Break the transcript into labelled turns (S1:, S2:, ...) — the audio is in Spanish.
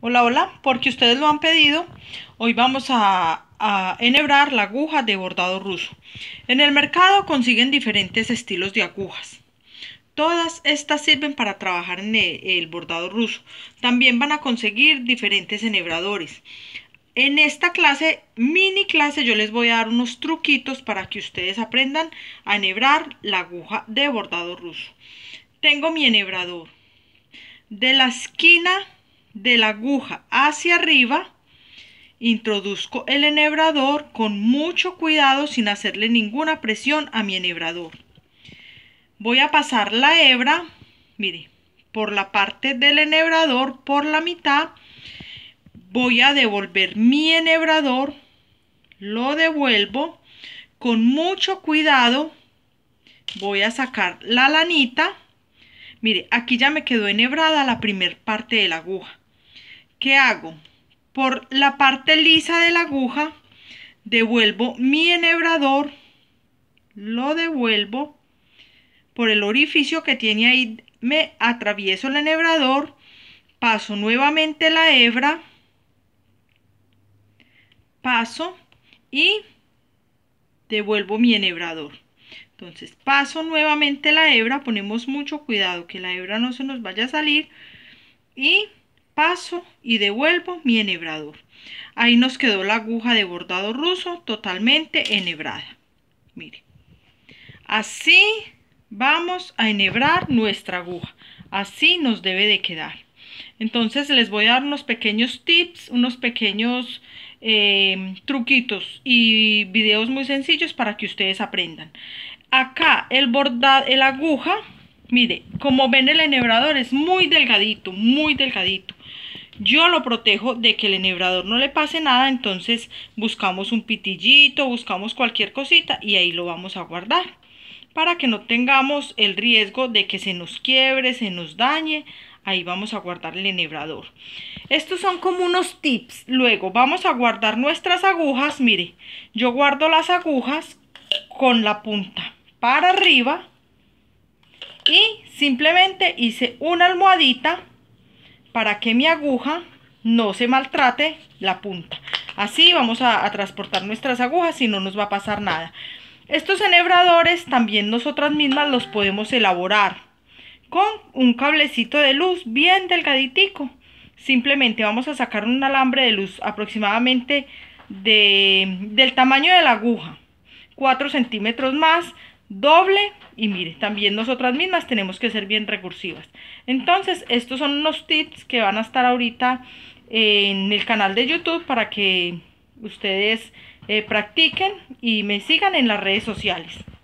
S1: Hola, hola, porque ustedes lo han pedido, hoy vamos a, a, enhebrar la aguja de bordado ruso. En el mercado consiguen diferentes estilos de agujas. Todas estas sirven para trabajar en el bordado ruso. También van a conseguir diferentes enhebradores. En esta clase, mini clase, yo les voy a dar unos truquitos para que ustedes aprendan a enhebrar la aguja de bordado ruso. Tengo mi enhebrador. De la esquina de la aguja hacia arriba, introduzco el enhebrador con mucho cuidado sin hacerle ninguna presión a mi enhebrador. Voy a pasar la hebra, mire, por la parte del enhebrador, por la mitad, voy a devolver mi enhebrador, lo devuelvo, con mucho cuidado voy a sacar la lanita, mire, aquí ya me quedó enhebrada la primer parte de la aguja, ¿qué hago? Por la parte lisa de la aguja, devuelvo mi enhebrador, lo devuelvo por el orificio que tiene ahí, me atravieso el enhebrador, paso nuevamente la hebra, paso y devuelvo mi enhebrador. Entonces paso nuevamente la hebra, ponemos mucho cuidado que la hebra no se nos vaya a salir y paso y devuelvo mi enhebrador. Ahí nos quedó la aguja de bordado ruso totalmente enhebrada. Mire. Así vamos a enhebrar nuestra aguja. Así nos debe de quedar. Entonces les voy a dar unos pequeños tips, unos pequeños em, truquitos y videos muy sencillos para que ustedes aprendan. Acá el bordado, el aguja, mire, como ven el enhebrador es muy delgadito, muy delgadito. Yo lo protejo de que el enhebrador no le pase nada, entonces buscamos un pitillito, buscamos cualquier cosita y ahí lo vamos a guardar para que no tengamos el riesgo de que se nos quiebre, se nos dañe. Ahí vamos a guardar el enhebrador. Estos son como unos tips. Luego vamos a guardar nuestras agujas. Mire, yo guardo las agujas con la punta para arriba y simplemente hice una almohadita para que mi aguja no se maltrate la punta. Así vamos a, transportar nuestras agujas y no nos va a pasar nada. Estos enhebradores también nosotras mismas los podemos elaborar con un cablecito de luz bien delgaditico. Simplemente vamos a sacar un alambre de luz aproximadamente de, del tamaño de la aguja, 4 centímetros más doble y mire, también nosotras mismas tenemos que ser bien recursivas. Entonces, estos son unos tips que van a estar ahorita en el canal de YouTube para que ustedes eh, practiquen y me sigan en las redes sociales.